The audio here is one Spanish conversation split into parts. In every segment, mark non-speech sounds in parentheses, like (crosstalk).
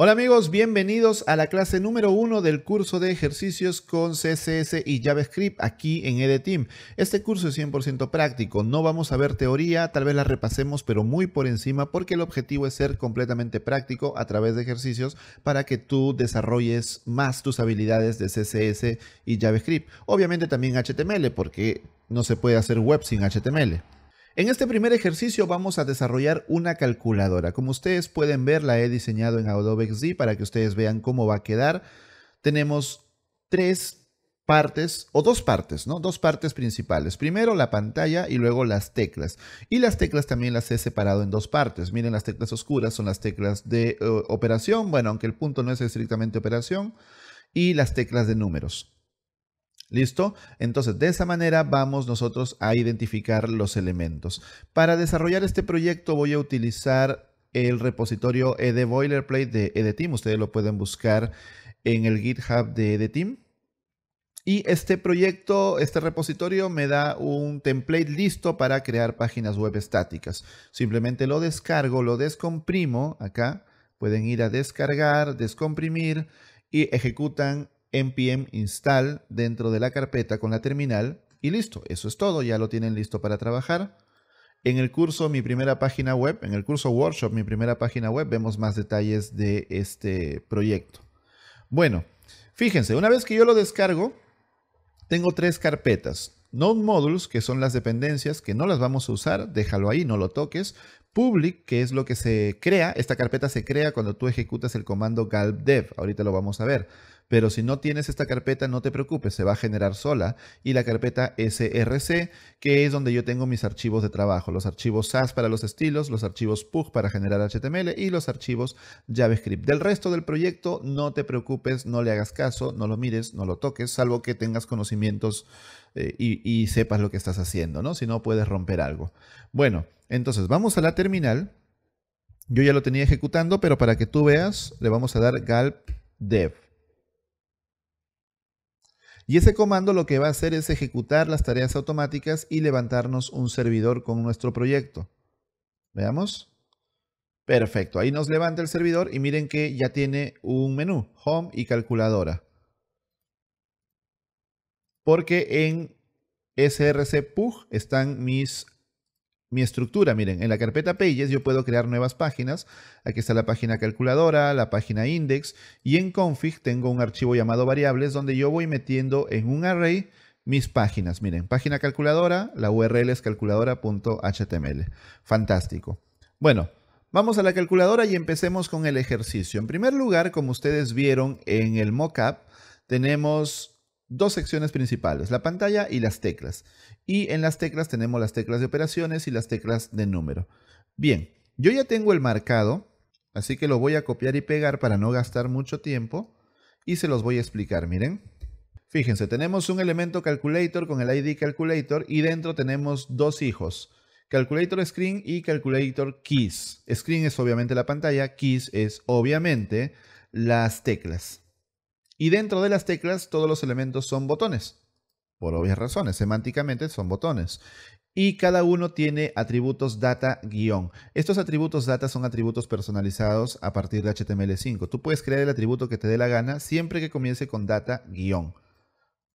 Hola amigos, bienvenidos a la clase número 1 del curso de ejercicios con CSS y JavaScript aquí en EDTeam. Este curso es 100% práctico, no vamos a ver teoría, tal vez la repasemos pero muy por encima porque el objetivo es ser completamente práctico a través de ejercicios para que tú desarrolles más tus habilidades de CSS y JavaScript. Obviamente también HTML porque no se puede hacer web sin HTML. En este primer ejercicio vamos a desarrollar una calculadora. Como ustedes pueden ver, la he diseñado en Adobe XD para que ustedes vean cómo va a quedar. Tenemos tres partes o dos partes, ¿no? Dos partes principales. Primero la pantalla y luego las teclas. Y las teclas también las he separado en dos partes. Miren, las teclas oscuras son las teclas de eh, operación, bueno, aunque el punto no es estrictamente operación, y las teclas de números. ¿Listo? Entonces, de esa manera vamos nosotros a identificar los elementos. Para desarrollar este proyecto voy a utilizar el repositorio ED Boilerplate de EDTeam. Ustedes lo pueden buscar en el GitHub de EDTeam. Y este proyecto, este repositorio me da un template listo para crear páginas web estáticas. Simplemente lo descargo, lo descomprimo acá. Pueden ir a descargar, descomprimir y ejecutan npm install dentro de la carpeta con la terminal y listo, eso es todo, ya lo tienen listo para trabajar. En el curso, mi primera página web, en el curso workshop, mi primera página web, vemos más detalles de este proyecto. Bueno, fíjense, una vez que yo lo descargo, tengo tres carpetas. Node Modules, que son las dependencias que no las vamos a usar, déjalo ahí, no lo toques. Public, que es lo que se crea, esta carpeta se crea cuando tú ejecutas el comando dev ahorita lo vamos a ver. Pero si no tienes esta carpeta, no te preocupes, se va a generar sola. Y la carpeta src, que es donde yo tengo mis archivos de trabajo, los archivos SAS para los estilos, los archivos PUG para generar HTML y los archivos JavaScript. Del resto del proyecto, no te preocupes, no le hagas caso, no lo mires, no lo toques, salvo que tengas conocimientos eh, y, y sepas lo que estás haciendo, ¿no? Si no, puedes romper algo. Bueno, entonces vamos a la terminal. Yo ya lo tenía ejecutando, pero para que tú veas, le vamos a dar galp dev. Y ese comando lo que va a hacer es ejecutar las tareas automáticas y levantarnos un servidor con nuestro proyecto. Veamos. Perfecto, ahí nos levanta el servidor y miren que ya tiene un menú, Home y Calculadora. Porque en SRC Pug están mis mi estructura. Miren, en la carpeta Pages yo puedo crear nuevas páginas. Aquí está la página calculadora, la página index y en config tengo un archivo llamado variables donde yo voy metiendo en un array mis páginas. Miren, página calculadora, la URL es calculadora.html. Fantástico. Bueno, vamos a la calculadora y empecemos con el ejercicio. En primer lugar, como ustedes vieron en el mockup, tenemos dos secciones principales, la pantalla y las teclas. Y en las teclas tenemos las teclas de operaciones y las teclas de número. Bien, yo ya tengo el marcado, así que lo voy a copiar y pegar para no gastar mucho tiempo y se los voy a explicar, miren. Fíjense, tenemos un elemento calculator con el ID calculator y dentro tenemos dos hijos. Calculator Screen y Calculator Keys. Screen es obviamente la pantalla, Keys es obviamente las teclas. Y dentro de las teclas todos los elementos son botones. Por obvias razones, semánticamente son botones. Y cada uno tiene atributos data guión. Estos atributos data son atributos personalizados a partir de HTML5. Tú puedes crear el atributo que te dé la gana siempre que comience con data guión.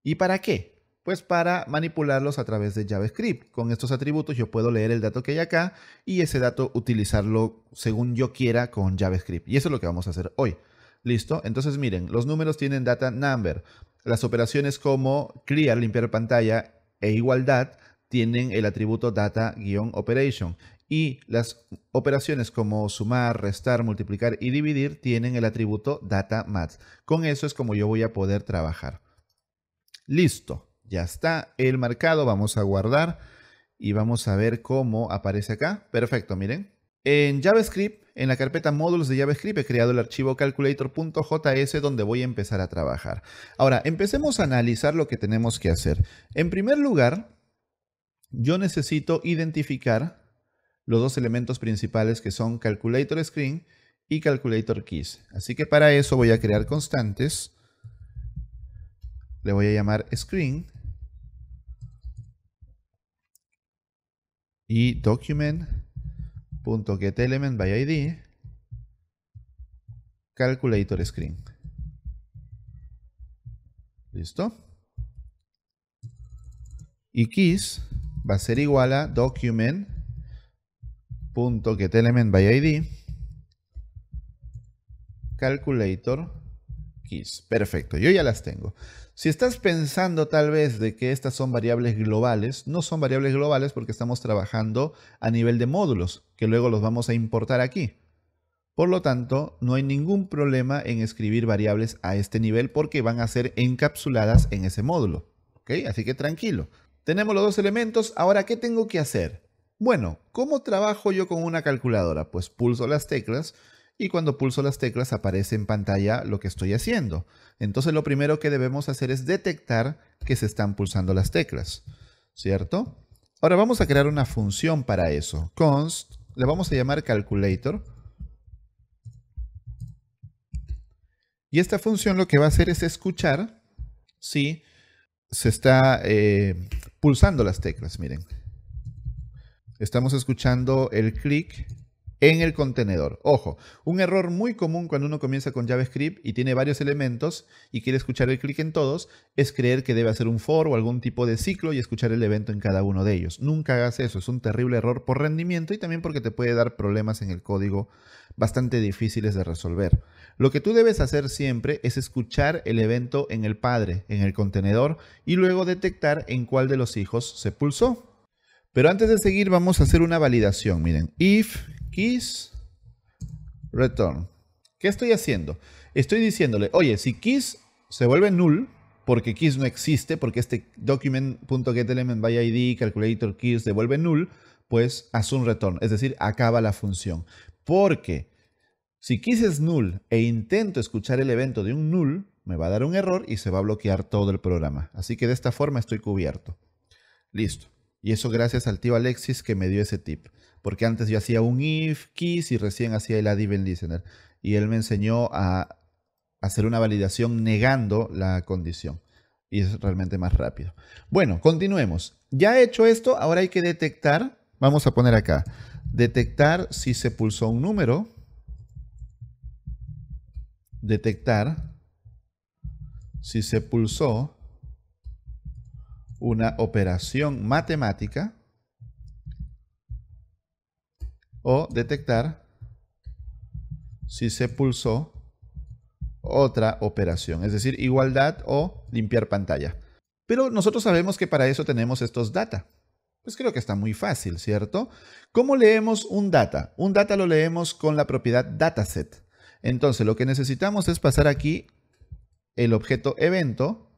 ¿Y para qué? Pues para manipularlos a través de JavaScript. Con estos atributos yo puedo leer el dato que hay acá y ese dato utilizarlo según yo quiera con JavaScript. Y eso es lo que vamos a hacer hoy. ¿Listo? Entonces miren, los números tienen data number. Las operaciones como clear, limpiar pantalla e igualdad tienen el atributo data-operation y las operaciones como sumar, restar, multiplicar y dividir tienen el atributo data math. Con eso es como yo voy a poder trabajar. Listo, ya está el marcado, vamos a guardar y vamos a ver cómo aparece acá. Perfecto, miren, en JavaScript, en la carpeta módulos de JavaScript, he creado el archivo calculator.js donde voy a empezar a trabajar. Ahora, empecemos a analizar lo que tenemos que hacer. En primer lugar, yo necesito identificar los dos elementos principales que son calculator screen y calculator keys. Así que para eso voy a crear constantes. Le voy a llamar screen y document .getElementById calculator screen. ¿Listo? Y keys va a ser igual a document.getElementById calculator keys. Perfecto, yo ya las tengo. Si estás pensando tal vez de que estas son variables globales, no son variables globales porque estamos trabajando a nivel de módulos, que luego los vamos a importar aquí. Por lo tanto, no hay ningún problema en escribir variables a este nivel porque van a ser encapsuladas en ese módulo. Así que tranquilo. Tenemos los dos elementos. Ahora, ¿qué tengo que hacer? Bueno, ¿cómo trabajo yo con una calculadora? Pues pulso las teclas y cuando pulso las teclas aparece en pantalla lo que estoy haciendo. Entonces lo primero que debemos hacer es detectar que se están pulsando las teclas, ¿cierto? Ahora vamos a crear una función para eso. Const, le vamos a llamar calculator. Y esta función lo que va a hacer es escuchar si se está eh, pulsando las teclas, miren. Estamos escuchando el clic en el contenedor. Ojo, un error muy común cuando uno comienza con JavaScript y tiene varios elementos y quiere escuchar el clic en todos es creer que debe hacer un for o algún tipo de ciclo y escuchar el evento en cada uno de ellos. Nunca hagas eso, es un terrible error por rendimiento y también porque te puede dar problemas en el código bastante difíciles de resolver. Lo que tú debes hacer siempre es escuchar el evento en el padre, en el contenedor y luego detectar en cuál de los hijos se pulsó. Pero antes de seguir vamos a hacer una validación, miren, if keys return. ¿Qué estoy haciendo? Estoy diciéndole, oye, si Kiss se vuelve null, porque Kiss no existe, porque este document.getElementById by calculator keys devuelve null, pues haz un return, es decir, acaba la función. Porque si keys es null e intento escuchar el evento de un null, me va a dar un error y se va a bloquear todo el programa. Así que de esta forma estoy cubierto. Listo. Y eso gracias al tío Alexis que me dio ese tip porque antes yo hacía un if keys y recién hacía el add listener. Y él me enseñó a hacer una validación negando la condición. Y es realmente más rápido. Bueno, continuemos. Ya he hecho esto, ahora hay que detectar, vamos a poner acá, detectar si se pulsó un número, detectar si se pulsó una operación matemática o detectar si se pulsó otra operación, es decir, igualdad o limpiar pantalla. Pero nosotros sabemos que para eso tenemos estos data. Pues creo que está muy fácil, ¿cierto? ¿Cómo leemos un data? Un data lo leemos con la propiedad dataset. Entonces, lo que necesitamos es pasar aquí el objeto evento.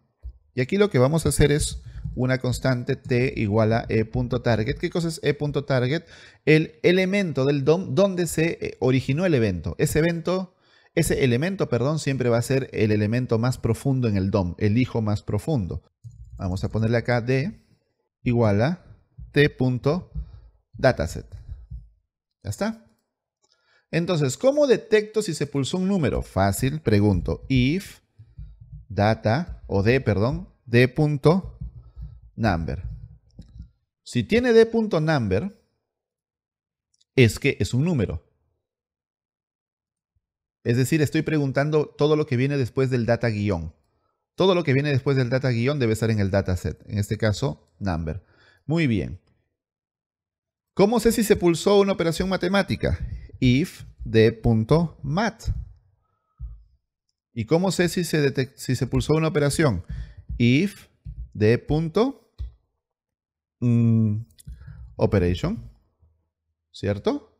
Y aquí lo que vamos a hacer es una constante t igual a e.target. ¿Qué cosa es e.target? El elemento del DOM donde se eh, originó el evento. Ese evento ese elemento, perdón, siempre va a ser el elemento más profundo en el DOM, el hijo más profundo. Vamos a ponerle acá D igual a t.dataset. Ya está. Entonces, ¿cómo detecto si se pulsó un número? Fácil, pregunto if data o d, perdón, d number. Si tiene d.number, es que es un número. Es decir, estoy preguntando todo lo que viene después del data guión. Todo lo que viene después del data guión debe estar en el dataset. En este caso, number. Muy bien. ¿Cómo sé si se pulsó una operación matemática? If d.mat. ¿Y cómo sé si se, si se pulsó una operación? If d.mat. Mm, operation. ¿Cierto?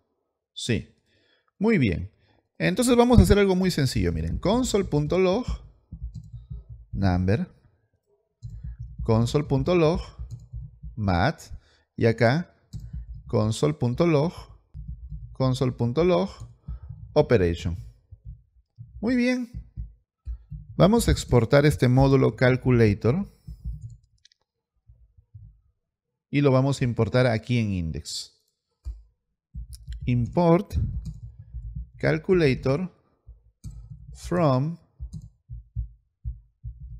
Sí. Muy bien. Entonces vamos a hacer algo muy sencillo. Miren, console.log number console.log mat y acá console.log console.log operation. Muy bien. Vamos a exportar este módulo calculator y lo vamos a importar aquí en index. Import calculator from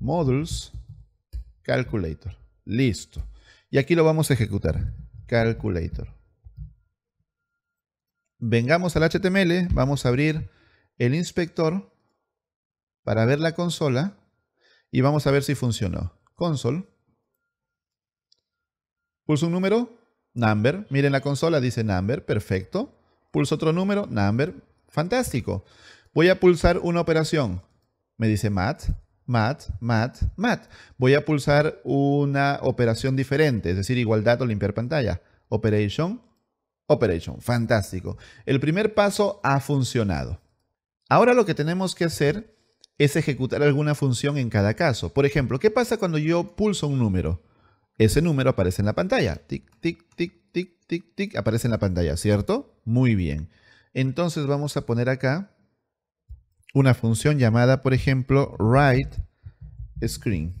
modules calculator. Listo. Y aquí lo vamos a ejecutar. Calculator. Vengamos al HTML. Vamos a abrir el inspector para ver la consola y vamos a ver si funcionó. Console. Pulso un número, number. Miren la consola, dice number, perfecto. Pulso otro número, number, fantástico. Voy a pulsar una operación. Me dice mat, mat, mat, mat. Voy a pulsar una operación diferente, es decir, igualdad o limpiar pantalla. Operation, operation, fantástico. El primer paso ha funcionado. Ahora lo que tenemos que hacer es ejecutar alguna función en cada caso. Por ejemplo, ¿qué pasa cuando yo pulso un número? ese número aparece en la pantalla. Tic, tic, tic, tic, tic, tic, aparece en la pantalla, ¿cierto? Muy bien. Entonces vamos a poner acá una función llamada, por ejemplo, write screen.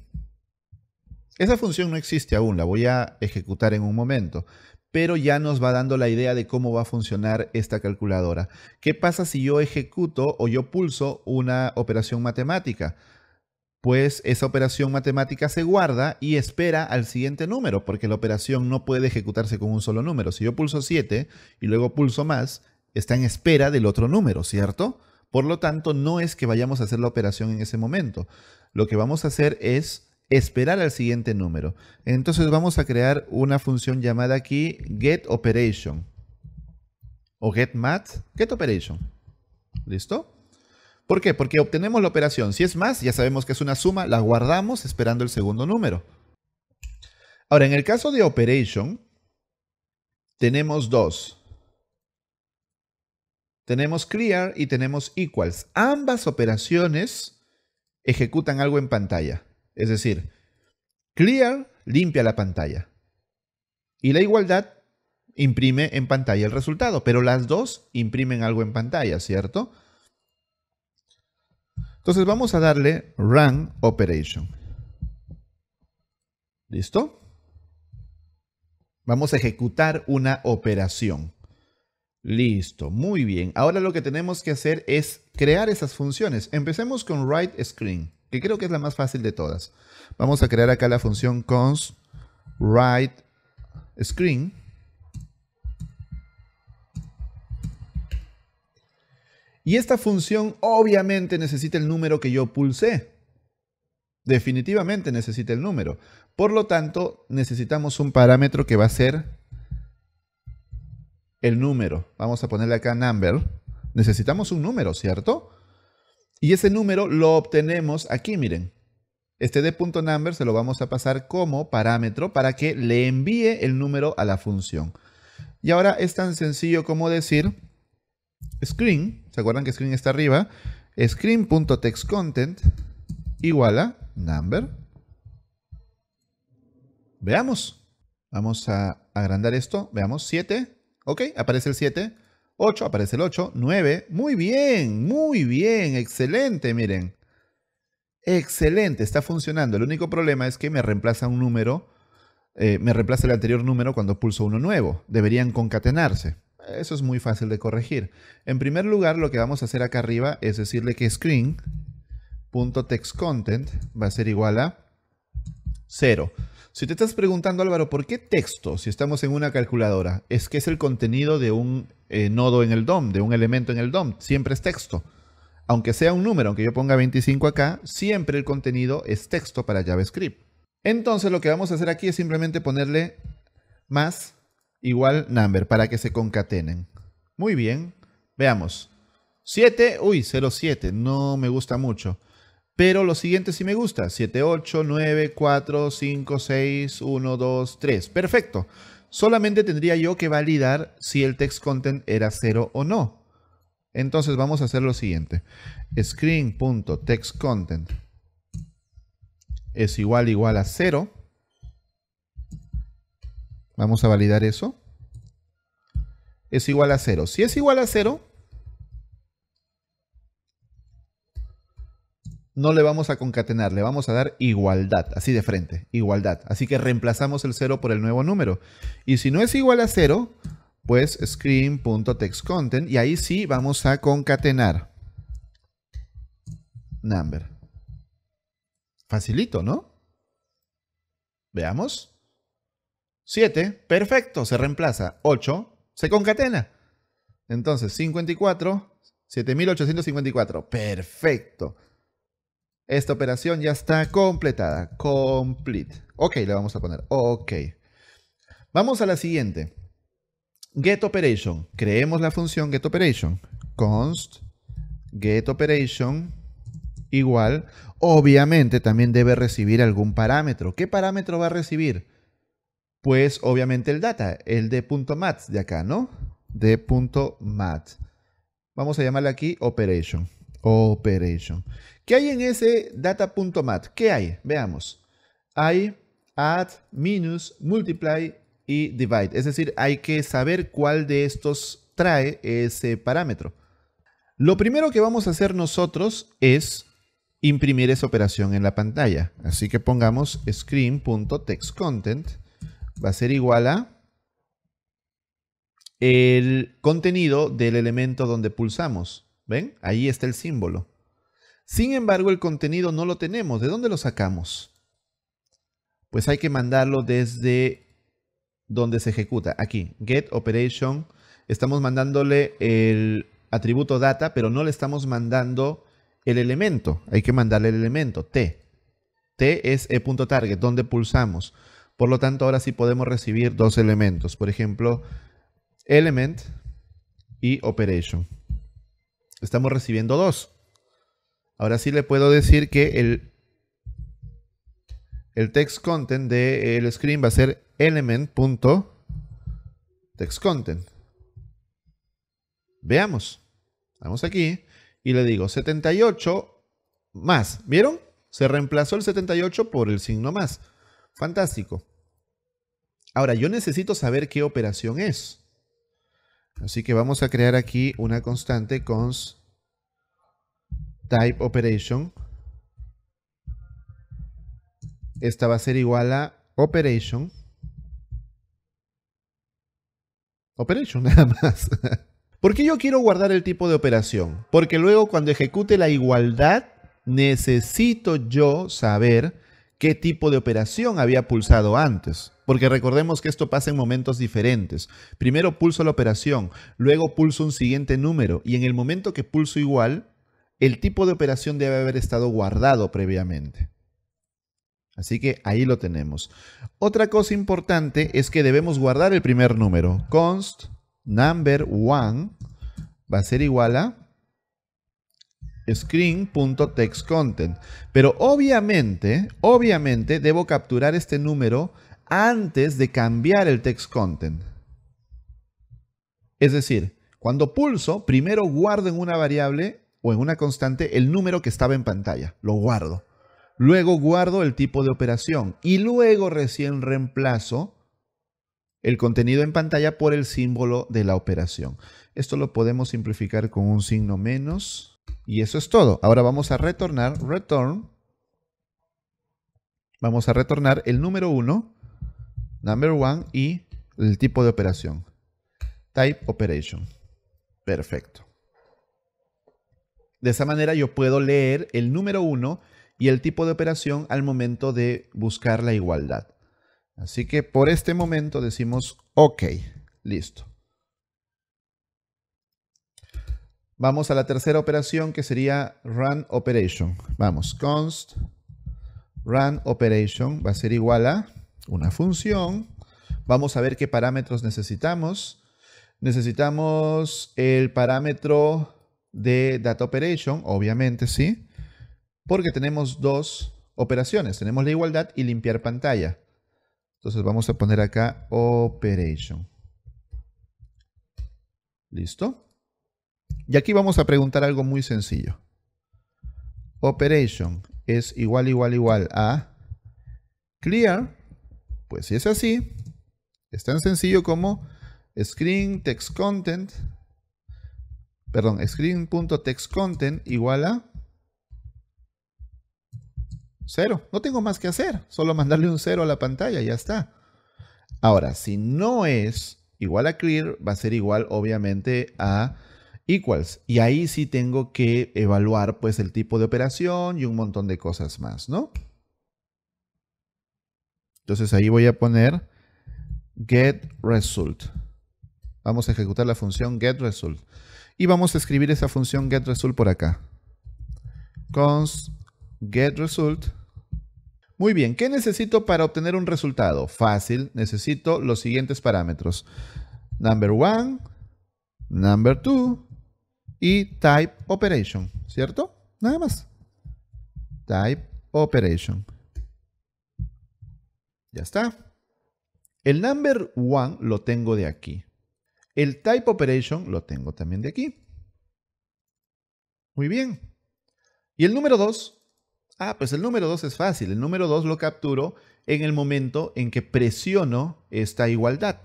Esa función no existe aún, la voy a ejecutar en un momento, pero ya nos va dando la idea de cómo va a funcionar esta calculadora. ¿Qué pasa si yo ejecuto o yo pulso una operación matemática? pues esa operación matemática se guarda y espera al siguiente número, porque la operación no puede ejecutarse con un solo número. Si yo pulso 7 y luego pulso más, está en espera del otro número, ¿cierto? Por lo tanto, no es que vayamos a hacer la operación en ese momento. Lo que vamos a hacer es esperar al siguiente número. Entonces vamos a crear una función llamada aquí getOperation o getMath, getOperation. ¿Listo? ¿Por qué? Porque obtenemos la operación. Si es más, ya sabemos que es una suma, la guardamos esperando el segundo número. Ahora, en el caso de operation, tenemos dos. Tenemos clear y tenemos equals. Ambas operaciones ejecutan algo en pantalla. Es decir, clear limpia la pantalla. Y la igualdad imprime en pantalla el resultado. Pero las dos imprimen algo en pantalla, ¿cierto? Entonces vamos a darle run operation. ¿Listo? Vamos a ejecutar una operación. Listo, muy bien. Ahora lo que tenemos que hacer es crear esas funciones. Empecemos con write screen, que creo que es la más fácil de todas. Vamos a crear acá la función Cons. write screen. Y esta función obviamente necesita el número que yo pulsé. Definitivamente necesita el número. Por lo tanto, necesitamos un parámetro que va a ser el número. Vamos a ponerle acá number. Necesitamos un número, ¿cierto? Y ese número lo obtenemos aquí, miren. Este d.number se lo vamos a pasar como parámetro para que le envíe el número a la función. Y ahora es tan sencillo como decir screen ¿Se acuerdan que Screen está arriba? Screen.textcontent igual a number. Veamos. Vamos a agrandar esto. Veamos, 7. Ok, aparece el 7. 8, aparece el 8. 9. Muy bien, muy bien. Excelente, miren. Excelente, está funcionando. El único problema es que me reemplaza un número, eh, me reemplaza el anterior número cuando pulso uno nuevo. Deberían concatenarse. Eso es muy fácil de corregir. En primer lugar, lo que vamos a hacer acá arriba es decirle que screen.textContent va a ser igual a 0. Si te estás preguntando, Álvaro, ¿por qué texto si estamos en una calculadora? Es que es el contenido de un eh, nodo en el DOM, de un elemento en el DOM. Siempre es texto. Aunque sea un número, aunque yo ponga 25 acá, siempre el contenido es texto para JavaScript. Entonces lo que vamos a hacer aquí es simplemente ponerle más igual number para que se concatenen. Muy bien, veamos. 7, uy, 07, no me gusta mucho. Pero lo siguiente sí me gusta. 7, 8, 9, 4, 5, 6, 1, 2, 3. Perfecto. Solamente tendría yo que validar si el text content era 0 o no. Entonces vamos a hacer lo siguiente. Screen.textContent es igual igual a 0. Vamos a validar eso. Es igual a cero. Si es igual a cero. no le vamos a concatenar, le vamos a dar igualdad, así de frente, igualdad. Así que reemplazamos el cero por el nuevo número. Y si no es igual a cero. pues screen.textContent y ahí sí vamos a concatenar. Number. Facilito, ¿no? Veamos. 7, perfecto, se reemplaza. 8, se concatena. Entonces, 54, 7854, perfecto. Esta operación ya está completada, complete. Ok, le vamos a poner, ok. Vamos a la siguiente. GetOperation. Creemos la función getOperation. Const getOperation igual. Obviamente también debe recibir algún parámetro. ¿Qué parámetro va a recibir? pues obviamente el data, el de .mat de acá, ¿no? d.mat. Vamos a llamarle aquí operation. Operation. ¿Qué hay en ese data.mat? ¿Qué hay? Veamos. Hay add, minus, multiply y divide. Es decir, hay que saber cuál de estos trae ese parámetro. Lo primero que vamos a hacer nosotros es imprimir esa operación en la pantalla. Así que pongamos screen.textcontent va a ser igual a el contenido del elemento donde pulsamos. ¿Ven? Ahí está el símbolo. Sin embargo, el contenido no lo tenemos. ¿De dónde lo sacamos? Pues hay que mandarlo desde donde se ejecuta. Aquí, get operation. Estamos mandándole el atributo data, pero no le estamos mandando el elemento. Hay que mandarle el elemento, t. t es e.target, donde pulsamos. Por lo tanto, ahora sí podemos recibir dos elementos. Por ejemplo, element y operation. Estamos recibiendo dos. Ahora sí le puedo decir que el, el text content del el screen va a ser element.textContent. Veamos. Vamos aquí y le digo 78 más. ¿Vieron? Se reemplazó el 78 por el signo más. Fantástico. Ahora, yo necesito saber qué operación es. Así que vamos a crear aquí una constante const type operation. Esta va a ser igual a operation. Operation (laughs) nada más. ¿Por qué yo quiero guardar el tipo de operación? Porque luego cuando ejecute la igualdad, necesito yo saber qué tipo de operación había pulsado antes. Porque recordemos que esto pasa en momentos diferentes. Primero pulso la operación, luego pulso un siguiente número y en el momento que pulso igual, el tipo de operación debe haber estado guardado previamente. Así que ahí lo tenemos. Otra cosa importante es que debemos guardar el primer número. Const number one va a ser igual a screen.textcontent. Pero obviamente, obviamente debo capturar este número antes de cambiar el textContent. Es decir, cuando pulso, primero guardo en una variable o en una constante el número que estaba en pantalla. Lo guardo. Luego guardo el tipo de operación y luego recién reemplazo el contenido en pantalla por el símbolo de la operación. Esto lo podemos simplificar con un signo menos y eso es todo. Ahora vamos a retornar, return. Vamos a retornar el número 1, number 1 y el tipo de operación. Type operation. Perfecto. De esa manera yo puedo leer el número 1 y el tipo de operación al momento de buscar la igualdad. Así que por este momento decimos OK. Listo. Vamos a la tercera operación que sería run operation. Vamos, const run operation va a ser igual a una función. Vamos a ver qué parámetros necesitamos. Necesitamos el parámetro de data operation, obviamente, ¿sí? Porque tenemos dos operaciones. Tenemos la igualdad y limpiar pantalla. Entonces vamos a poner acá operation. ¿Listo? Y aquí vamos a preguntar algo muy sencillo. Operation es igual, igual, igual a clear. Pues si es así, es tan sencillo como Screen.textContent... perdón, screen.textContent igual a cero. No tengo más que hacer, solo mandarle un cero a la pantalla ya está. Ahora, si no es igual a clear, va a ser igual obviamente a equals. Y ahí sí tengo que evaluar pues el tipo de operación y un montón de cosas más, ¿no? Entonces ahí voy a poner result. Vamos a ejecutar la función getResult. Y vamos a escribir esa función getResult por acá. Const result. Muy bien, ¿qué necesito para obtener un resultado? Fácil, necesito los siguientes parámetros. Number one, number 2, y type operation, ¿cierto? Nada más. Type operation. Ya está. El number one lo tengo de aquí. El type operation lo tengo también de aquí. Muy bien. ¿Y el número 2? Ah, pues el número 2 es fácil. El número 2 lo capturo en el momento en que presiono esta igualdad.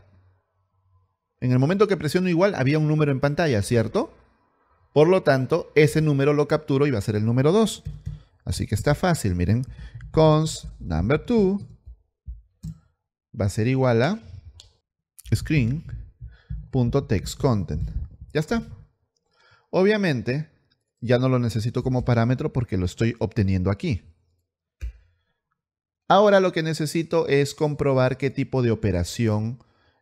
En el momento que presiono igual había un número en pantalla, ¿cierto? Por lo tanto, ese número lo capturo y va a ser el número 2. Así que está fácil, miren. Cons number 2 va a ser igual a screen.textContent. Ya está. Obviamente, ya no lo necesito como parámetro porque lo estoy obteniendo aquí. Ahora lo que necesito es comprobar qué tipo de operación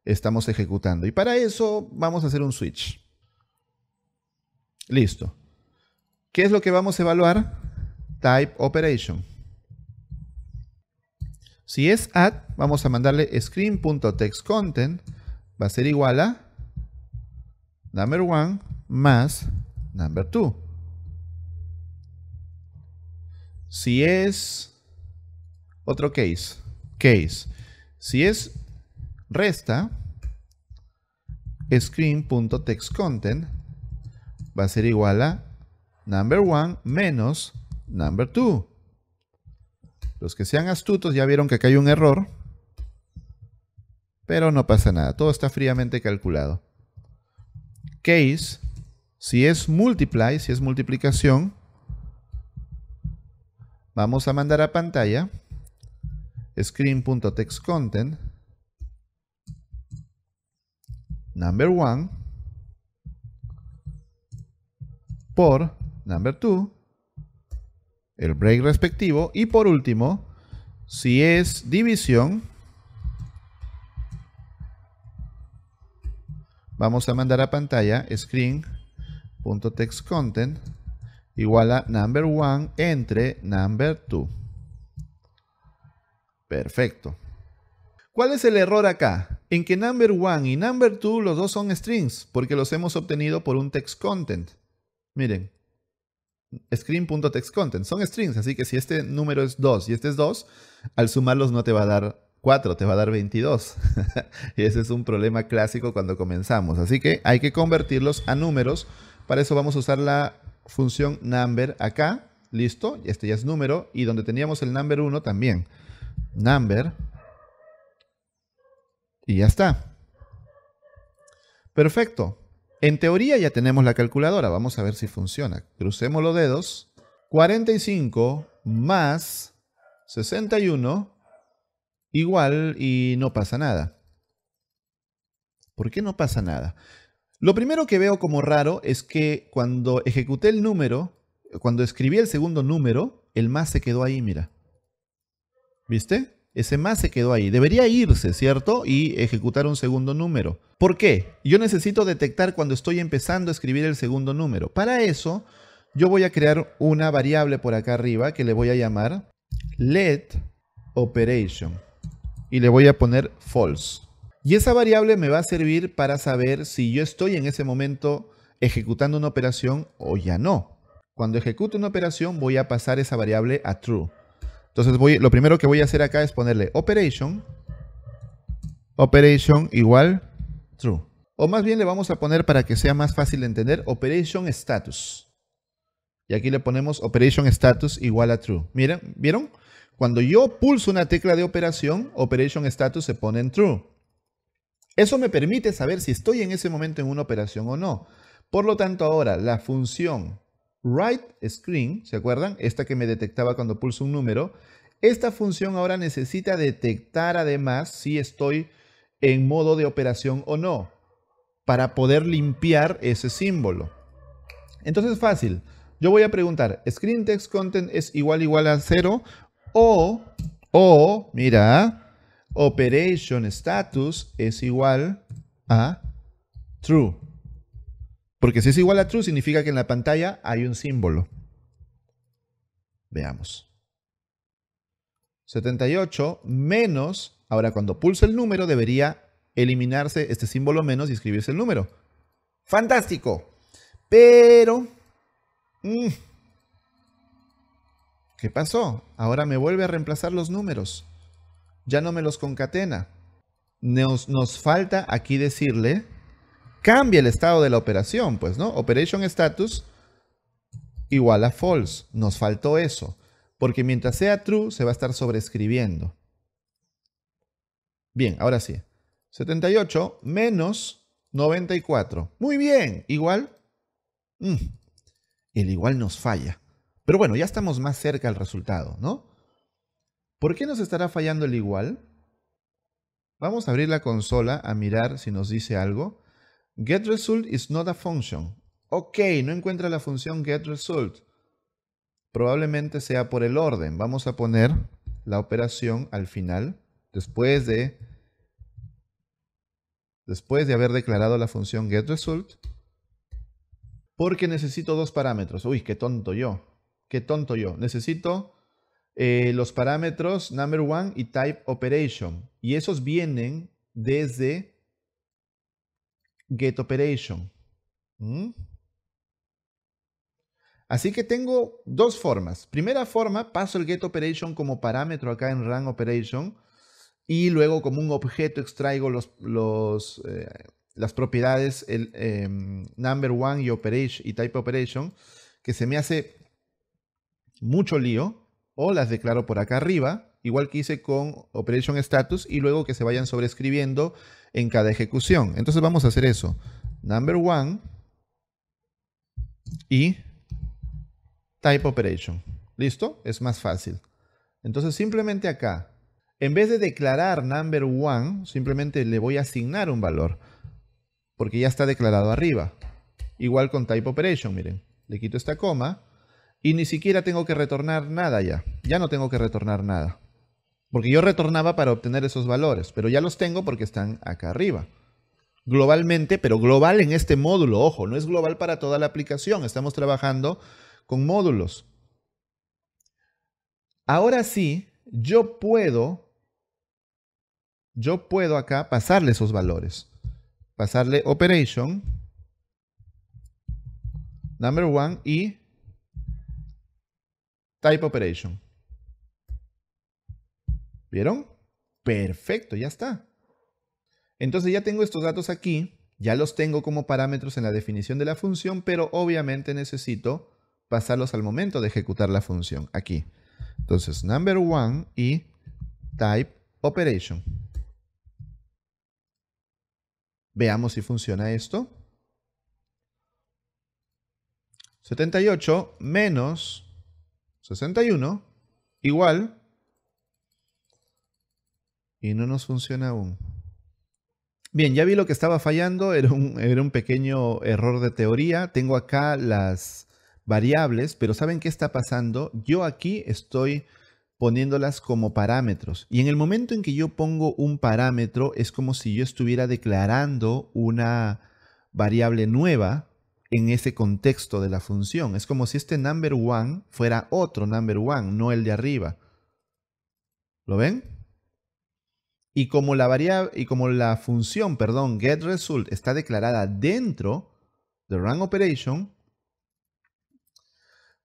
estamos ejecutando. Y para eso vamos a hacer un switch. Listo. ¿Qué es lo que vamos a evaluar? Type operation. Si es add, vamos a mandarle screen.textContent va a ser igual a number 1 más number 2. Si es otro case, case. Si es resta, screen.textContent va a ser igual a number 1 menos number 2. Los que sean astutos ya vieron que acá hay un error, pero no pasa nada, todo está fríamente calculado. Case, si es multiply, si es multiplicación, vamos a mandar a pantalla screen.textcontent number 1 por, number 2, el break respectivo. Y por último, si es división, vamos a mandar a pantalla screen.textContent igual a number 1 entre number 2. Perfecto. ¿Cuál es el error acá? En que number 1 y number 2 los dos son strings porque los hemos obtenido por un text content. Miren, screen.textcontent. Son strings, así que si este número es 2 y este es 2, al sumarlos no te va a dar 4, te va a dar 22. (laughs) y ese es un problema clásico cuando comenzamos. Así que hay que convertirlos a números. Para eso vamos a usar la función number acá. Listo, este ya es número. Y donde teníamos el number 1 también. Number. Y ya está. Perfecto. En teoría ya tenemos la calculadora, vamos a ver si funciona. Crucemos los dedos. 45 más 61 igual y no pasa nada. ¿Por qué no pasa nada? Lo primero que veo como raro es que cuando ejecuté el número, cuando escribí el segundo número, el más se quedó ahí, mira. ¿Viste? ese más se quedó ahí. Debería irse, ¿cierto? Y ejecutar un segundo número. ¿Por qué? Yo necesito detectar cuando estoy empezando a escribir el segundo número. Para eso, yo voy a crear una variable por acá arriba que le voy a llamar let operation. Y le voy a poner false. Y esa variable me va a servir para saber si yo estoy en ese momento ejecutando una operación o ya no. Cuando ejecuto una operación voy a pasar esa variable a true. Entonces lo primero que voy a hacer acá es ponerle operation, operation igual true. O más bien le vamos a poner para que sea más fácil de entender, operation status. Y aquí le ponemos operation status igual a true. Miren, ¿vieron? Cuando yo pulso una tecla de operación, operation status se pone en true. Eso me permite saber si estoy en ese momento en una operación o no. Por lo tanto, ahora la función Write Screen, ¿se acuerdan? Esta que me detectaba cuando pulso un número. Esta función ahora necesita detectar además si estoy en modo de operación o no para poder limpiar ese símbolo. Entonces fácil. Yo voy a preguntar, screen text content es igual igual a cero o, o, mira, operation status es igual a true. Porque si es igual a true, significa que en la pantalla hay un símbolo. Veamos. 78 menos, ahora cuando pulso el número debería eliminarse este símbolo menos y escribirse el número. ¡Fantástico! Pero... Mm, ¿Qué pasó? Ahora me vuelve a reemplazar los números. Ya no me los concatena. nos falta aquí decirle cambia el estado de la operación, pues, ¿no? Operation status igual a false. Nos faltó eso. Porque mientras sea true, se va a estar sobrescribiendo. Bien, ahora sí. 78 menos 94. Muy bien, igual. Mm, el igual nos falla. Pero bueno, ya estamos más cerca al resultado, ¿no? ¿Por qué nos estará fallando el igual? Vamos a abrir la consola a mirar si nos dice algo. GetResult is not a function. Ok, no encuentra la función getResult. Probablemente sea por el orden. Vamos a poner la operación al final, después de, después de haber declarado la función getResult, porque necesito dos parámetros. Uy, qué tonto yo. Qué tonto yo. Necesito eh, los parámetros number one y type operation. Y esos vienen desde getOperation, operation. ¿Mm? Así que tengo dos formas. Primera forma, paso el get operation como parámetro acá en runOperation operation y luego como un objeto extraigo los, eh, las propiedades el, em, number one y, operation, y type operation que se me hace mucho lío o las declaro por acá arriba igual que hice con Operation Status, y luego que se vayan sobreescribiendo en cada ejecución. Entonces vamos a hacer eso. Number one y type operation. ¿Listo? Es más fácil. Entonces simplemente acá, en vez de declarar number one, simplemente le voy a asignar un valor. Porque ya está declarado arriba. Igual con type operation, miren. Le quito esta coma y ni siquiera tengo que retornar nada ya. Ya no tengo que retornar nada. Porque yo retornaba para obtener esos valores, pero ya los tengo porque están acá arriba. Globalmente, pero global en este módulo, ojo, no es global para toda la aplicación, estamos trabajando con módulos. Ahora sí, yo puedo, yo puedo acá pasarle esos valores. Pasarle operation, number one y type operation. ¿Vieron? Perfecto, ya está. Entonces ya tengo estos datos aquí, ya los tengo como parámetros en la definición de la función, pero obviamente necesito pasarlos al momento de ejecutar la función, aquí. Entonces, number one y type operation. Veamos si funciona esto. 78 menos 61 igual y no nos funciona aún. Bien, ya vi lo que estaba fallando, (laughs) era un, era un pequeño error de teoría. Tengo acá las variables, pero ¿saben qué está pasando? Yo aquí estoy poniéndolas como parámetros. Y en el momento en que yo pongo un parámetro, es como si yo estuviera declarando una variable nueva en ese contexto de la función. Es como si este number one fuera otro number one, no el de arriba. ¿Lo ven? Y como la, variable, y como la función, perdón, getResult está declarada dentro de operation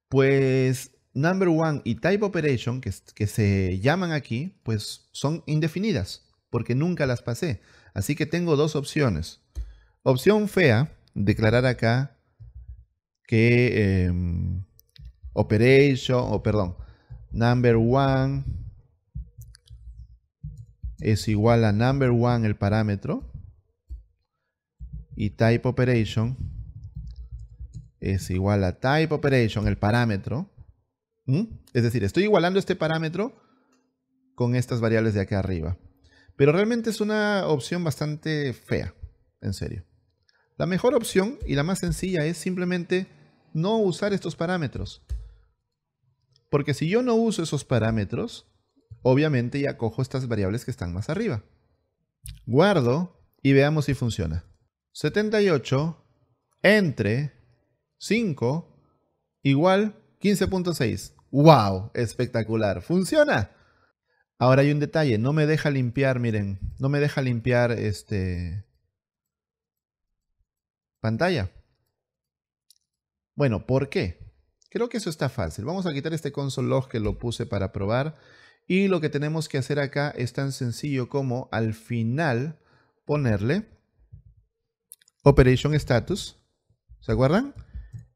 pues number one y type operation, que, se llaman aquí, pues son indefinidas, porque nunca las pasé. Así que tengo dos opciones. Opción fea, declarar acá que em, operation, o perdón, number one es igual a number one el parámetro y type operation es igual a type operation el parámetro. Es decir, estoy igualando este parámetro con estas variables de acá arriba. Pero realmente es una opción bastante fea, en serio. La mejor opción y la más sencilla es simplemente no usar estos parámetros. Porque si yo no uso esos parámetros, obviamente ya cojo estas variables que están más arriba. Guardo y veamos si funciona. 78 entre 5 igual 15.6. ¡Wow! Espectacular. ¡Funciona! Ahora hay un detalle, no me deja limpiar, miren, no me deja limpiar este pantalla. Bueno, ¿por qué? Creo que eso está fácil. Vamos a quitar este console que lo puse para probar. Y lo que tenemos que hacer acá es tan sencillo como al final ponerle operation status, ¿se acuerdan?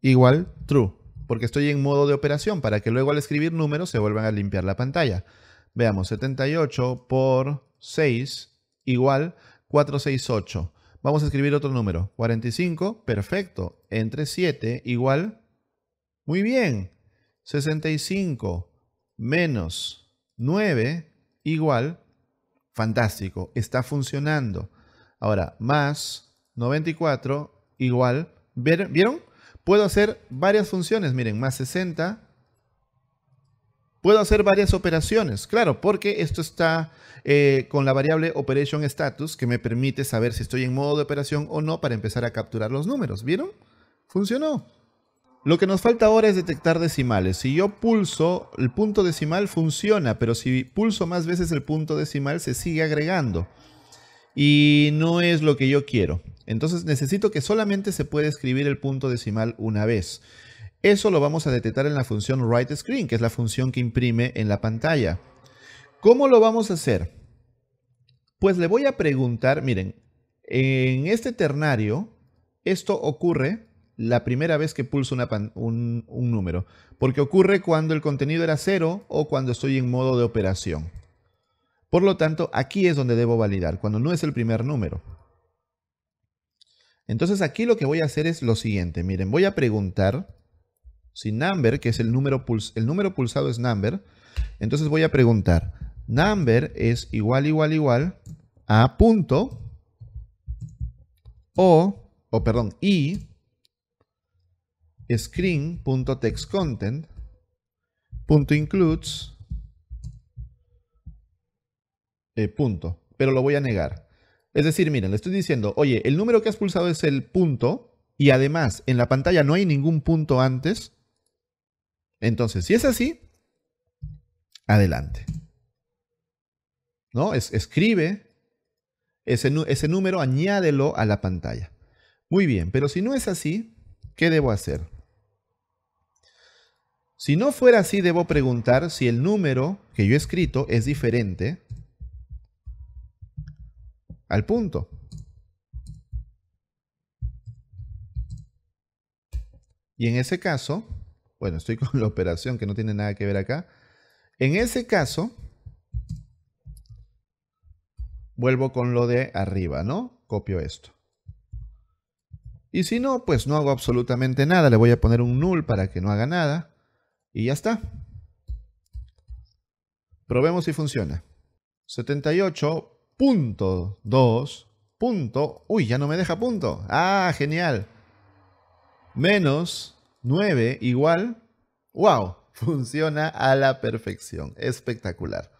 Igual true, porque estoy en modo de operación para que luego al escribir números se vuelvan a limpiar la pantalla. Veamos, 78 por 6 igual 468. Vamos a escribir otro número, 45, perfecto. Entre 7 igual, muy bien, 65 menos 9 igual, fantástico, está funcionando. Ahora, más 94 igual, ¿vieron? Puedo hacer varias funciones, miren, más 60. Puedo hacer varias operaciones, claro, porque esto está eh, con la variable operation status que me permite saber si estoy en modo de operación o no para empezar a capturar los números, ¿vieron? Funcionó. Lo que nos falta ahora es detectar decimales. Si yo pulso, el punto decimal funciona, pero si pulso más veces el punto decimal se sigue agregando. Y no es lo que yo quiero. Entonces necesito que solamente se pueda escribir el punto decimal una vez. Eso lo vamos a detectar en la función writeScreen, screen, que es la función que imprime en la pantalla. ¿Cómo lo vamos a hacer? Pues le voy a preguntar, miren, en este ternario esto ocurre la primera vez que pulso un, número, porque ocurre cuando el contenido era cero o cuando estoy en modo de operación. Por lo tanto, aquí es donde debo validar, cuando no es el primer número. Entonces aquí lo que voy a hacer es lo siguiente, miren, voy a preguntar si number, que es el número, puls el número pulsado es number, entonces voy a preguntar, number es igual, igual, igual a punto o, o perdón, i screen.textcontent.includes eh, punto, pero lo voy a negar. Es decir, miren, le estoy diciendo, oye, el número que has pulsado es el punto y además en la pantalla no hay ningún punto antes. Entonces, si es así, adelante. ¿No? escribe ese, ese número, añádelo a la pantalla. Muy bien, pero si no es así, ¿qué debo hacer? Si no fuera así, debo preguntar si el número que yo he escrito es diferente al punto. Y en ese caso, bueno, estoy con la operación que no tiene nada que ver acá. En ese caso, vuelvo con lo de arriba, ¿no? Copio esto. Y si no, pues no hago absolutamente nada. Le voy a poner un null para que no haga nada. Y ya está. Probemos si funciona. 78.2. Uy, ya no me deja punto. Ah, genial. Menos 9 igual. ¡Wow! Funciona a la perfección. Espectacular.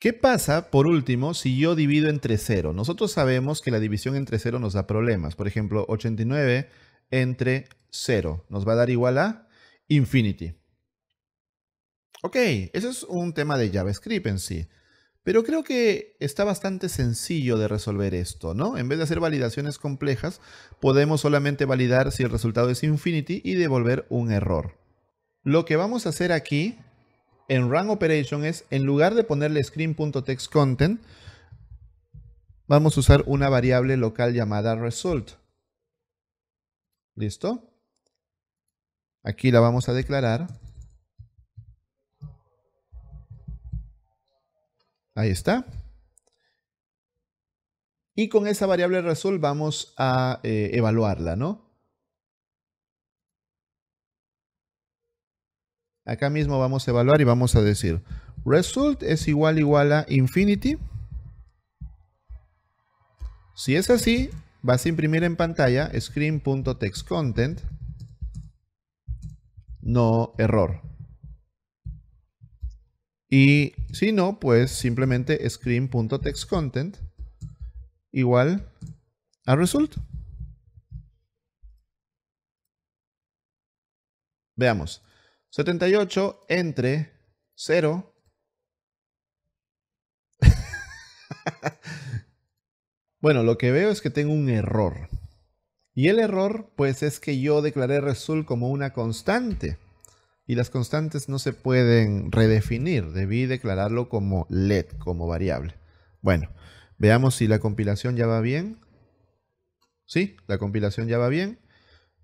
¿Qué pasa, por último, si yo divido entre 0? Nosotros sabemos que la división entre 0 nos da problemas. Por ejemplo, 89 entre 0 nos va a dar igual a Infinity. Ok, ese es un tema de JavaScript en sí. Pero creo que está bastante sencillo de resolver esto, ¿no? En vez de hacer validaciones complejas, podemos solamente validar si el resultado es infinity y devolver un error. Lo que vamos a hacer aquí en run operation es, en lugar de ponerle screen.textContent, vamos a usar una variable local llamada result. ¿Listo? Aquí la vamos a declarar. Ahí está. Y con esa variable result vamos a eh, evaluarla, ¿no? Acá mismo vamos a evaluar y vamos a decir result es igual igual a infinity. Si es así, vas a imprimir en pantalla screen.textcontent no error. Y si no, pues simplemente screen.textcontent igual a result. Veamos. 78 entre 0. (laughs) bueno, lo que veo es que tengo un error. Y el error, pues, es que yo declaré Resul como una constante. Y las constantes no se pueden redefinir. Debí declararlo como LED, como variable. Bueno, veamos si la compilación ya va bien. Sí, la compilación ya va bien.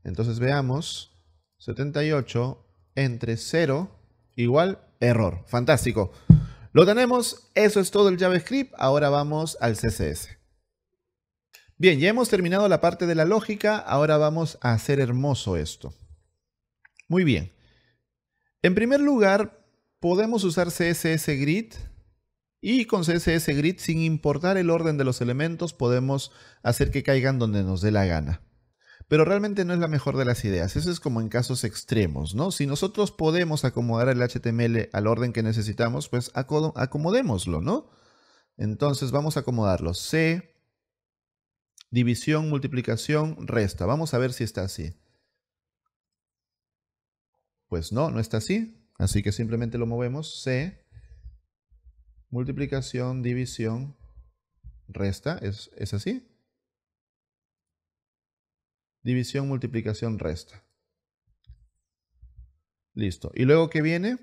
Entonces veamos. 78 entre 0 igual error. Fantástico. Lo tenemos. Eso es todo el JavaScript. Ahora vamos al CSS. Bien, ya hemos terminado la parte de la lógica, ahora vamos a hacer hermoso esto. Muy bien. En primer lugar, podemos usar CSS Grid y con CSS Grid, sin importar el orden de los elementos, podemos hacer que caigan donde nos dé la gana. Pero realmente no es la mejor de las ideas, eso es como en casos extremos, ¿no? Si nosotros podemos acomodar el HTML al orden que necesitamos, pues acomodémoslo, ¿no? Entonces vamos a acomodarlo. C, división, multiplicación, resta. Vamos a ver si está así. Pues no, no está así. Así que simplemente lo movemos. C, multiplicación, división, resta. ¿Es, así? División, multiplicación, resta. Listo. ¿Y luego qué viene?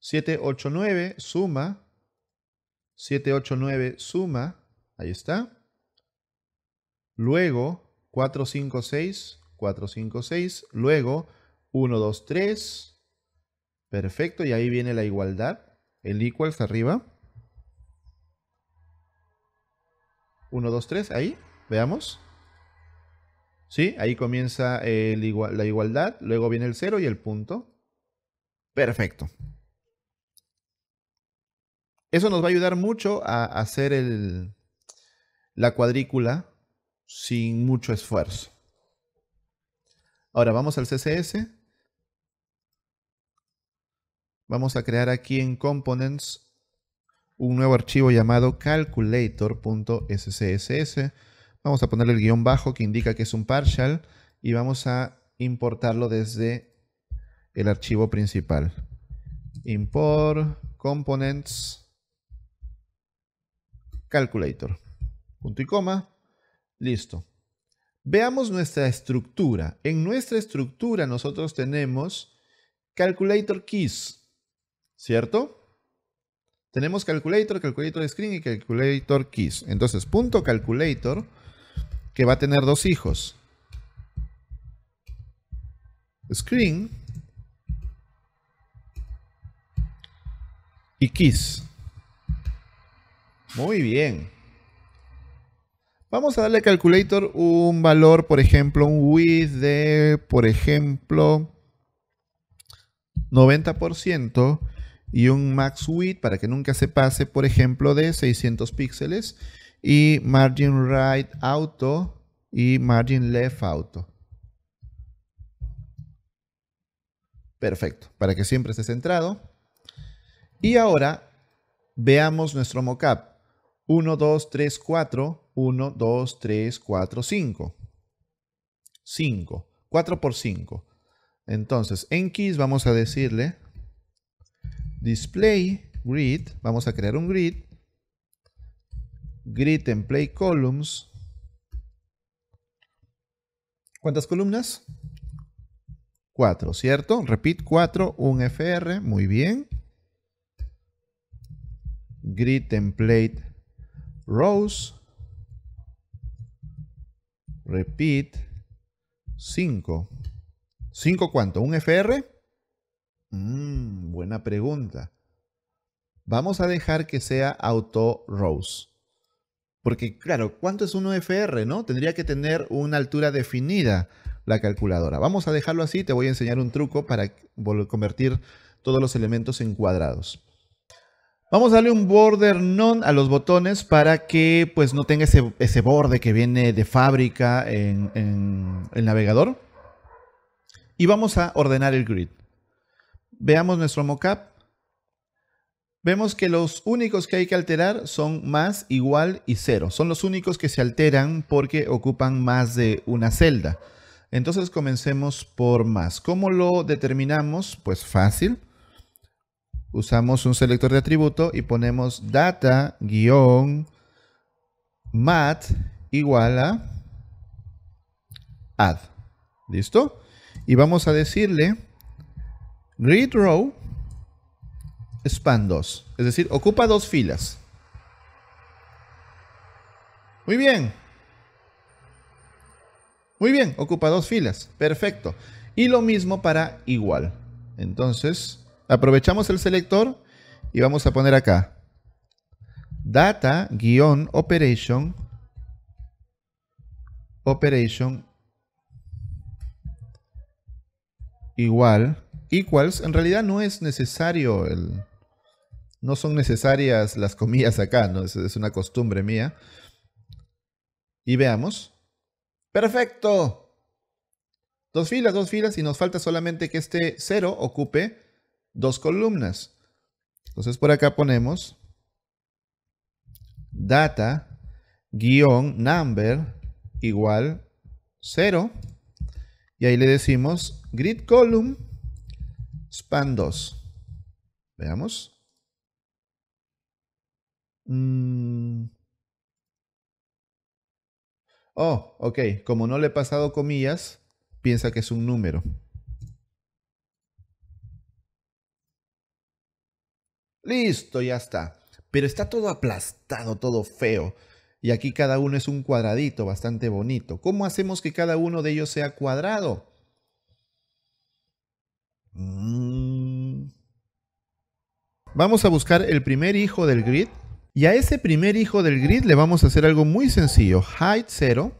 789, suma. 789 suma. Ahí está. Luego 4, 5, 6, 4, 5, 6. Luego 1, 2, 3. Perfecto, y ahí viene la igualdad. El equals arriba. 1, 2, 3, ahí, veamos. ¿Sí? Ahí comienza el la igualdad, luego viene el 0 y el punto. Perfecto. Eso nos va a ayudar mucho a hacer el, la cuadrícula sin mucho esfuerzo. Ahora vamos al CSS. Vamos a crear aquí en Components un nuevo archivo llamado calculator.scss. Vamos a ponerle el guión bajo que indica que es un partial y vamos a importarlo desde el archivo principal. Import components calculator punto y coma, listo. Veamos nuestra estructura. En nuestra estructura nosotros tenemos calculator keys, ¿cierto? Tenemos calculator, calculator screen y calculator keys. Entonces, punto calculator, que va a tener dos hijos. Screen y keys. Muy bien. Vamos a darle a calculator un valor, por ejemplo, un width de, por ejemplo, 90% y un max width para que nunca se pase, por ejemplo, de 600 píxeles y margin right auto y margin left auto. Perfecto, para que siempre esté centrado. Y ahora veamos nuestro mockup. 1, 2, 3, 4, 1, 2, 3, 4, 5. 5, 4 por 5. Entonces, en keys vamos a decirle display grid, vamos a crear un grid, grid template columns. ¿Cuántas columnas? 4, ¿cierto? Repeat 4, 1 FR, muy bien. Grid template rows, repeat, 5. ¿5 cuánto? ¿Un FR? Mm, buena pregunta. Vamos a dejar que sea auto rows. Porque claro, ¿cuánto es un FR? ¿no? Tendría que tener una altura definida la calculadora. Vamos a dejarlo así, te voy a enseñar un truco para convertir todos los elementos en cuadrados. Vamos a darle un border non a los botones para que pues no tenga ese, borde que viene de fábrica en, el navegador. Y vamos a ordenar el grid. Veamos nuestro mockup. Vemos que los únicos que hay que alterar son más, igual y cero. Son los únicos que se alteran porque ocupan más de una celda. Entonces comencemos por más. ¿Cómo lo determinamos? Pues Fácil usamos un selector de atributo y ponemos data guión mat igual a add. ¿Listo? Y vamos a decirle grid row span 2. Es decir, ocupa dos filas. Muy bien. Muy bien, ocupa dos filas. Perfecto. Y lo mismo para igual. Entonces, aprovechamos el selector y vamos a poner acá data-operation operation igual equals en realidad no es necesario el no son necesarias las comillas acá no es, es una costumbre mía y veamos perfecto dos filas dos filas y nos falta solamente que este 0 ocupe dos columnas. Entonces por acá ponemos data guión number igual 0 y ahí le decimos grid column span 2. Veamos. Mm. Oh, ok. Como no le he pasado comillas, piensa que es un número. Listo, ya está. Pero está todo aplastado, todo feo. Y aquí cada uno es un cuadradito bastante bonito. ¿Cómo hacemos que cada uno de ellos sea cuadrado? Mm. Vamos a buscar el primer hijo del grid. Y a ese primer hijo del grid le vamos a hacer algo muy sencillo. Height 0.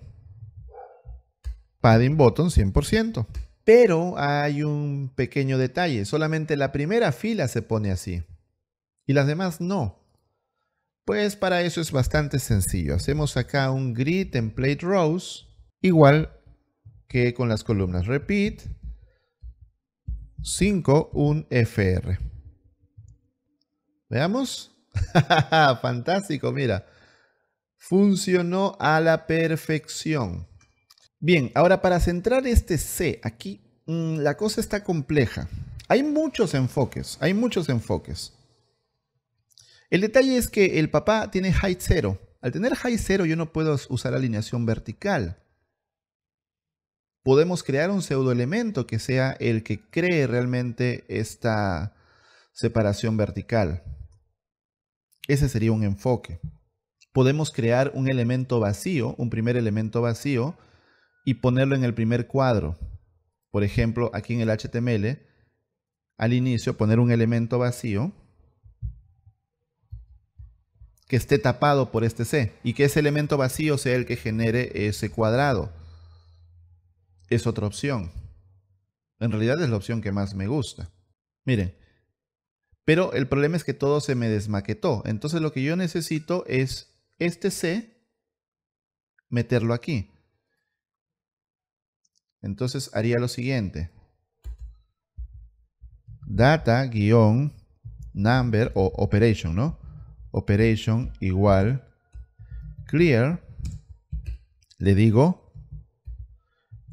Padding button 100%. Pero hay un pequeño detalle. Solamente la primera fila se pone así y las demás no. Pues para eso es bastante sencillo. Hacemos acá un grid template rows, igual que con las columnas repeat, 5, un fr. ¿Veamos? (laughs) Fantástico, mira. Funcionó a la perfección. Bien, ahora para centrar este C, aquí mm, la cosa está compleja. Hay muchos enfoques, hay muchos enfoques. El detalle es que el papá tiene height 0. Al tener height 0 yo no puedo usar alineación vertical. Podemos crear un pseudo elemento que sea el que cree realmente esta separación vertical. Ese sería un enfoque. Podemos crear un elemento vacío, un primer elemento vacío, y ponerlo en el primer cuadro. Por ejemplo, aquí en el HTML, al inicio poner un elemento vacío que esté tapado por este C y que ese elemento vacío sea el que genere ese cuadrado. Es otra opción. En realidad es la opción que más me gusta. Miren, pero el problema es que todo se me desmaquetó. Entonces lo que yo necesito es este C meterlo aquí. Entonces haría lo siguiente. Data-number o operation, ¿no? operation igual clear, le digo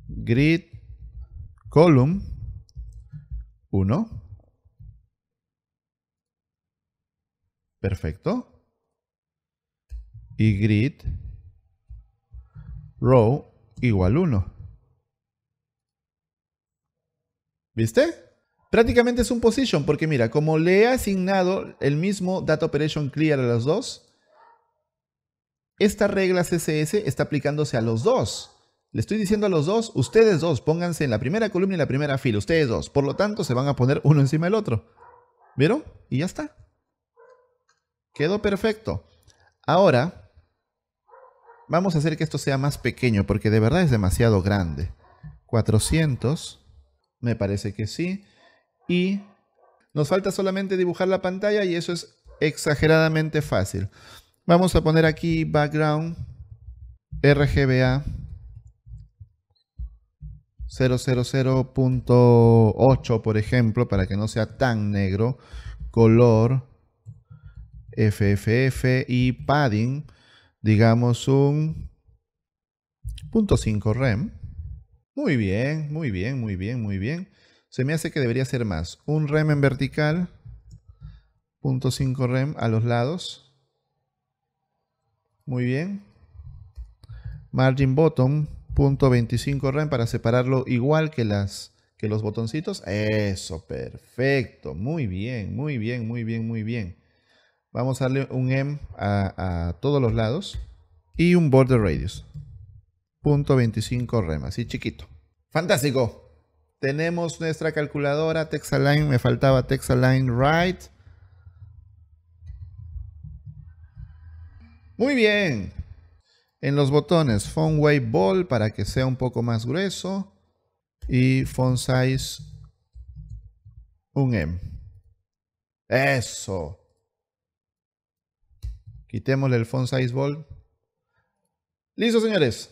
grid column 1. Perfecto. Y grid row igual 1. ¿Viste? Prácticamente es un position, porque mira, como le he asignado el mismo data operation clear a los dos, esta regla CSS está aplicándose a los dos. Le estoy diciendo a los dos, ustedes dos, pónganse en la primera columna y la primera fila, ustedes dos. Por lo tanto, se van a poner uno encima del otro. ¿Vieron? Y ya está. Quedó perfecto. Ahora, vamos a hacer que esto sea más pequeño, porque de verdad es demasiado grande. 400, me parece que sí y nos falta solamente dibujar la pantalla y eso es exageradamente fácil. Vamos a poner aquí background RGBA 000.8 por ejemplo para que no sea tan negro color FFF y padding digamos un .5 rem muy bien muy bien muy bien muy bien se me hace que debería ser más. Un rem en vertical, .5 rem a los lados. Muy bien. Margin bottom, .25 rem para separarlo igual que, las, que los botoncitos. Eso, perfecto. Muy bien, muy bien, muy bien, muy bien. Vamos a darle un M a, todos los lados. Y un border radius. .25 rem, así chiquito. ¡Fantástico! Tenemos nuestra calculadora Line, me faltaba TexAline Right. Muy bien. En los botones Font Weight Ball para que sea un poco más grueso y Font Size 1M. Eso. Quitémosle el Font Size Ball. Listo, señores.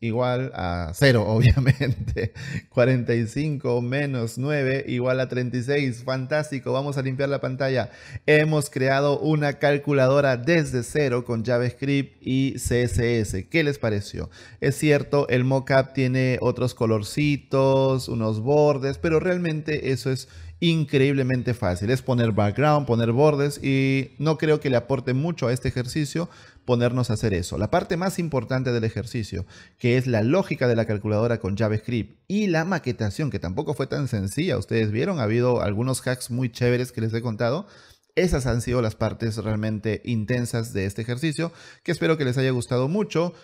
igual a 0, (laughs) obviamente. 45 menos 9 igual a 36. Fantástico, vamos a limpiar la pantalla. Hemos creado una calculadora desde cero con JavaScript y CSS. ¿Qué les pareció? Es cierto, el mockup tiene otros colorcitos, unos bordes, pero realmente eso es increíblemente fácil. Es poner background, poner bordes y no creo que le aporte mucho a este ejercicio, ponernos a hacer eso. La parte más importante del ejercicio, que es la lógica de la calculadora con JavaScript y la maquetación, que tampoco fue tan sencilla, ustedes vieron, ha habido algunos hacks muy chéveres que les he contado. Esas han sido las partes realmente intensas de este ejercicio, que espero que les haya gustado mucho.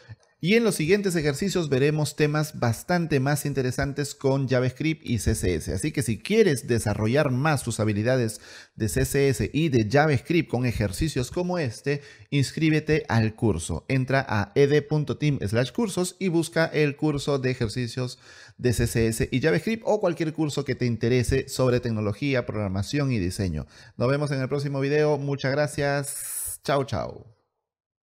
Y en los siguientes ejercicios veremos temas bastante más interesantes con JavaScript y CSS. Así que si quieres desarrollar más tus habilidades de CSS y de JavaScript con ejercicios como este, inscríbete al curso. Entra a ed.team slash cursos y busca el curso de ejercicios de CSS y JavaScript o cualquier curso que te interese sobre tecnología, programación y diseño. Nos vemos en el próximo video. Muchas gracias. Chao, chao.